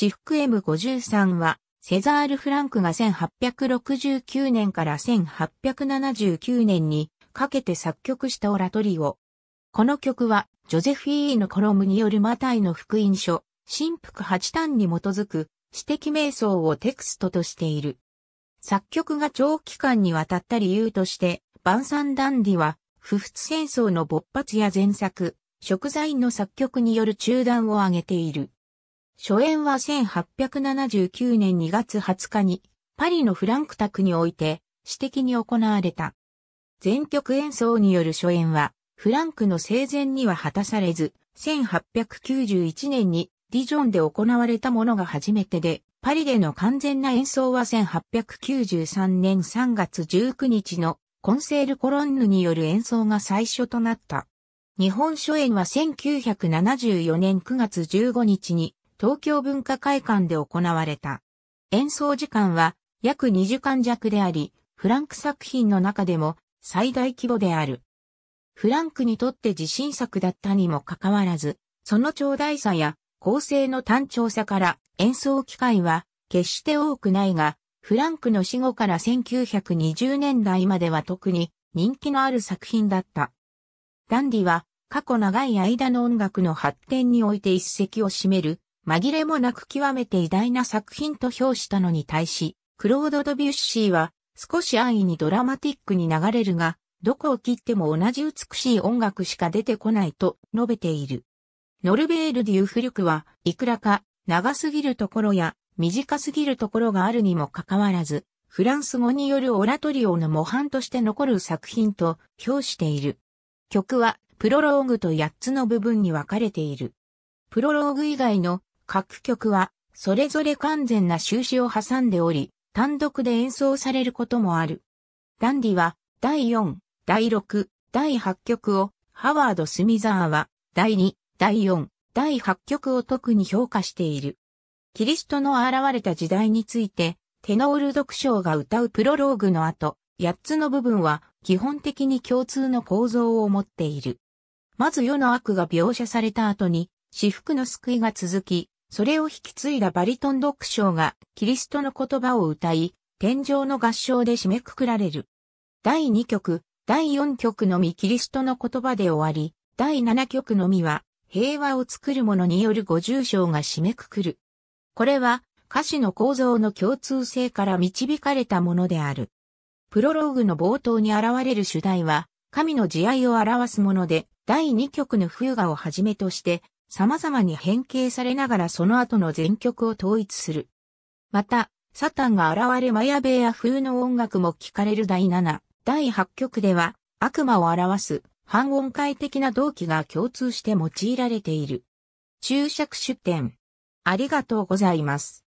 私服 M53 は、セザール・フランクが1869年から1879年にかけて作曲したオラトリオ。この曲は、ジョゼフィーのコロムによるマタイの福音書、新福八単に基づく、私的瞑想をテクストとしている。作曲が長期間にわたった理由として、バンサン・ダンディは、不仏戦争の勃発や前作、食材の作曲による中断を挙げている。初演は1879年2月20日に、パリのフランク宅において、私的に行われた。全曲演奏による初演は、フランクの生前には果たされず、1891年にディジョンで行われたものが初めてで、パリでの完全な演奏は1893年3月19日のコンセールコロンヌによる演奏が最初となった。日本初演は1974年9月15日に東京文化会館で行われた。演奏時間は約2時間弱であり、フランク作品の中でも最大規模である。フランクにとって自信作だったにもかかわらず、その長大さや構成の単調さから演奏機会は決して多くないが、フランクの死後から1920年代までは特に人気のある作品だった。ダンディは過去長い間の音楽の発展において一石を占める紛れもなく極めて偉大な作品と評したのに対し、クロード・ドビュッシーは少し安易にドラマティックに流れるが、どこを切っても同じ美しい音楽しか出てこないと述べている。ノルベール・デューフルクは、いくらか長すぎるところや短すぎるところがあるにもかかわらず、フランス語によるオラトリオの模範として残る作品と評している。曲はプロローグと8つの部分に分かれている。プロローグ以外の各曲は、それぞれ完全な終止を挟んでおり、単独で演奏されることもある。ダンディは、第4、第6、第8曲を、ハワード・スミザーは、第2、第4、第8曲を特に評価している。キリストの現れた時代について、テノール読唱が歌うプロローグの後、8つの部分は基本的に共通の構造を持っている。まず世の悪が描写された後に、至福の救いが続き、それを引き継いだバリトン読賞がキリストの言葉を歌い、天上の合唱で締めくくられる。第2曲、第4曲のみキリストの言葉で終わり、第7曲のみは平和を作る者による五重章が締めくくる。これは歌詞の構造の共通性から導かれたものである。プロローグの冒頭に現れる主題は、神の慈愛を表すもので、第2曲の冬画をはじめとして、様々に変形されながらその後の全曲を統一する。また、サタンが現れマヤベーヤ風の音楽も聴かれる第7、第8曲では悪魔を表す半音階的な動機が共通して用いられている。注釈出典。ありがとうございます。